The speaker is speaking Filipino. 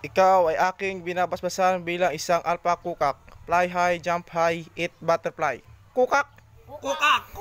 Ikaw ay aking binabasbasan bilang isang alpha kukak. Fly high, jump high, eat butterfly. Kukak! Kukak!